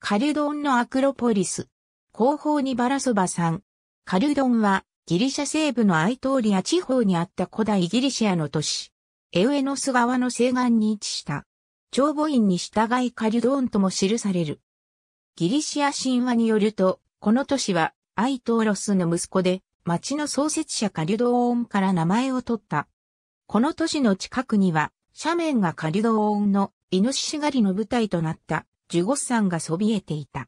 カリュドンのアクロポリス。後方にバラソバん。カリュドンはギリシャ西部のアイトーリア地方にあった古代ギリシアの都市。エウエノス川の西岸に位置した。長母院に従いカリュドンとも記される。ギリシア神話によると、この都市はアイトーロスの息子で、町の創設者カリュドーンから名前を取った。この都市の近くには、斜面がカリュドーンのイノシシ狩りの舞台となったジュゴッ山がそびえていた。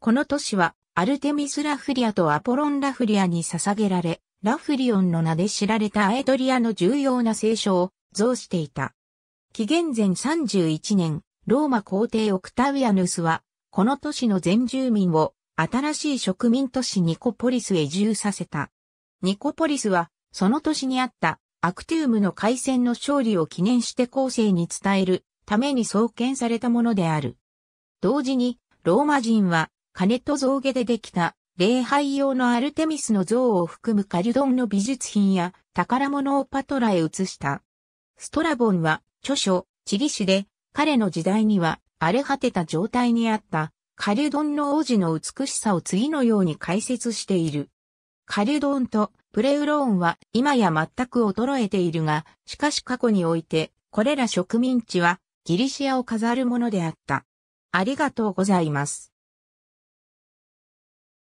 この都市は、アルテミス・ラフリアとアポロン・ラフリアに捧げられ、ラフリオンの名で知られたアエトリアの重要な聖書を像していた。紀元前31年、ローマ皇帝オクタウィアヌスは、この都市の全住民を新しい植民都市ニコポリスへ移住させた。ニコポリスは、その都市にあったアクティウムの海戦の勝利を記念して後世に伝えるために創建されたものである。同時に、ローマ人は、金と象牙でできた、礼拝用のアルテミスの像を含むカリドンの美術品や宝物をパトラへ移した。ストラボンは、著書、チリ史で、彼の時代には、荒れ果てた状態にあった、カルドンの王子の美しさを次のように解説している。カルドンとプレウローンは今や全く衰えているが、しかし過去において、これら植民地はギリシアを飾るものであった。ありがとうございます。